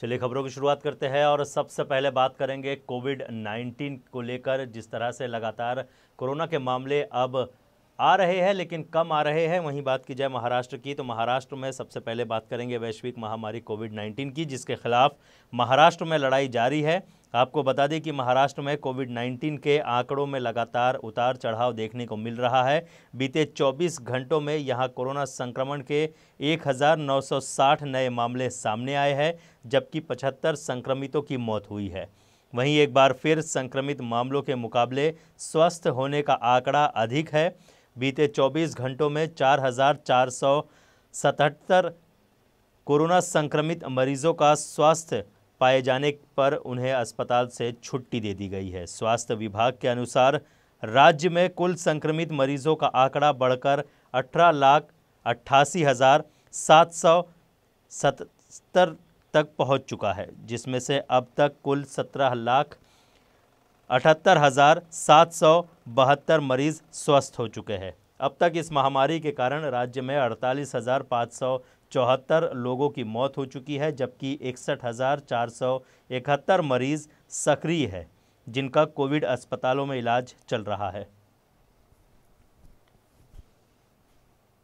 चलिए खबरों की शुरुआत करते हैं और सबसे पहले बात करेंगे कोविड 19 को लेकर जिस तरह से लगातार कोरोना के मामले अब आ रहे हैं लेकिन कम आ रहे हैं वहीं बात की जाए महाराष्ट्र की तो महाराष्ट्र में सबसे पहले बात करेंगे वैश्विक महामारी कोविड 19 की जिसके खिलाफ महाराष्ट्र में लड़ाई जारी है आपको बता दें कि महाराष्ट्र में कोविड 19 के आंकड़ों में लगातार उतार चढ़ाव देखने को मिल रहा है बीते 24 घंटों में यहां कोरोना संक्रमण के 1960 नए मामले सामने आए हैं जबकि 75 संक्रमितों की मौत हुई है वहीं एक बार फिर संक्रमित मामलों के मुकाबले स्वस्थ होने का आंकड़ा अधिक है बीते 24 घंटों में चार कोरोना संक्रमित मरीजों का स्वास्थ्य पाए जाने पर उन्हें अस्पताल से छुट्टी दे दी गई है स्वास्थ्य विभाग के अनुसार राज्य में कुल संक्रमित मरीजों का आंकड़ा बढ़कर अठारह लाख अट्ठासी हज़ार सात सौ सतर तक पहुंच चुका है जिसमें से अब तक कुल सत्रह लाख अठहत्तर हज़ार सात सौ बहत्तर मरीज़ स्वस्थ हो चुके हैं अब तक इस महामारी के कारण राज्य में अड़तालीस हज़ार पाँच सौ चौहत्तर लोगों की मौत हो चुकी है जबकि इकसठ हज़ार चार सौ इकहत्तर मरीज़ सक्रिय है जिनका कोविड अस्पतालों में इलाज चल रहा है